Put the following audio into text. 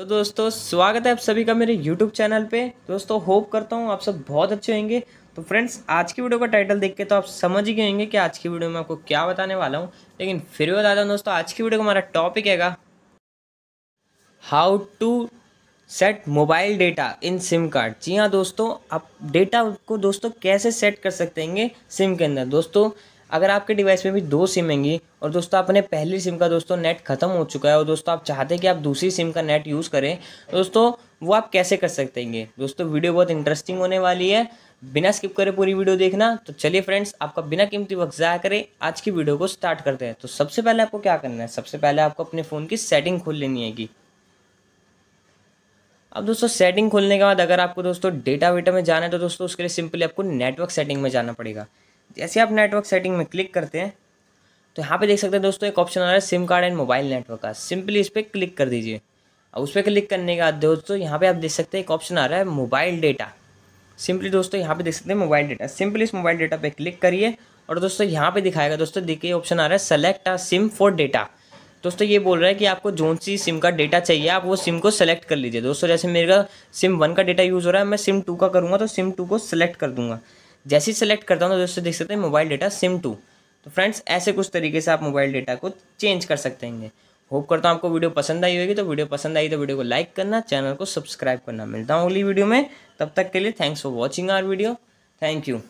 तो दोस्तों स्वागत है आप सभी का मेरे YouTube चैनल पे दोस्तों होप करता हूँ आप सब बहुत अच्छे होंगे तो फ्रेंड्स आज की वीडियो का टाइटल देख के तो आप समझ ही गए होंगे कि आज की वीडियो में आपको क्या बताने वाला हूँ लेकिन फिर भी बताता हूँ दोस्तों आज की वीडियो का हमारा टॉपिक हैगा how to set mobile data in SIM card जी हाँ दोस्तों आप डेटा को दोस्तों कैसे सेट कर सकते हैं सिम के अंदर दोस्तों अगर आपके डिवाइस में भी दो सिम हैंगी और दोस्तों आपने पहली सिम का दोस्तों नेट खत्म हो चुका है और दोस्तों आप चाहते हैं कि आप दूसरी सिम का नेट यूज़ करें तो दोस्तों वो आप कैसे कर सकते हैं दोस्तों वीडियो बहुत इंटरेस्टिंग होने वाली है बिना स्किप करे पूरी वीडियो देखना तो चलिए फ्रेंड्स आपका बिना कीमती वक्त ज़ाया करें आज की वीडियो को स्टार्ट करते हैं तो सबसे पहले आपको क्या करना है सबसे पहले आपको अपने फ़ोन की सेटिंग खोल लेनी है अब दोस्तों सेटिंग खोलने के बाद अगर आपको दोस्तों डेटा वेटा में जाना है तो दोस्तों उसके लिए सिंपली आपको नेटवर्क सेटिंग में जाना पड़ेगा जैसे आप नेटवर्क सेटिंग में क्लिक करते हैं तो यहाँ पे देख सकते हैं दोस्तों एक ऑप्शन आ रहा है SIM card and mobile network का सिंपली इस पर क्लिक कर दीजिए अब उस पर क्लिक करने के बाद दोस्तों यहाँ पे आप देख सकते हैं एक ऑप्शन आ रहा है मोबाइल डेटा सिंपली दोस्तों यहाँ पे देख सकते हैं मोबाइल डेटा सिंपली इस मोबाइल डेटा पे क्लिक करिए और दोस्तों यहाँ पे दिखाएगा दोस्तों देखिए ऑप्शन आ रहा है select a SIM for data दोस्तों ये बोल रहा है कि आपको जोन सी सिम का डेटा चाहिए आप वो सिम को सेलेक्ट कर लीजिए दोस्तों जैसे मेरे का सिम वन का डेटा यूज़ हो रहा है मैं सिम टू का करूँगा तो सिम टू को सेलेक्ट कर दूँगा जैसे ही सेलेक्ट करता हूँ तो दोस्तों देख सकते हैं मोबाइल डेटा सिम टू तो फ्रेंड्स ऐसे कुछ तरीके से आप मोबाइल डेटा को चेंज कर सकते हैं होप करता हूँ आपको वीडियो पसंद आई होगी तो वीडियो पसंद आई तो वीडियो को लाइक करना चैनल को सब्सक्राइब करना मिलता हूँ अगली वीडियो में तब तक के लिए thanks for watching our video thank you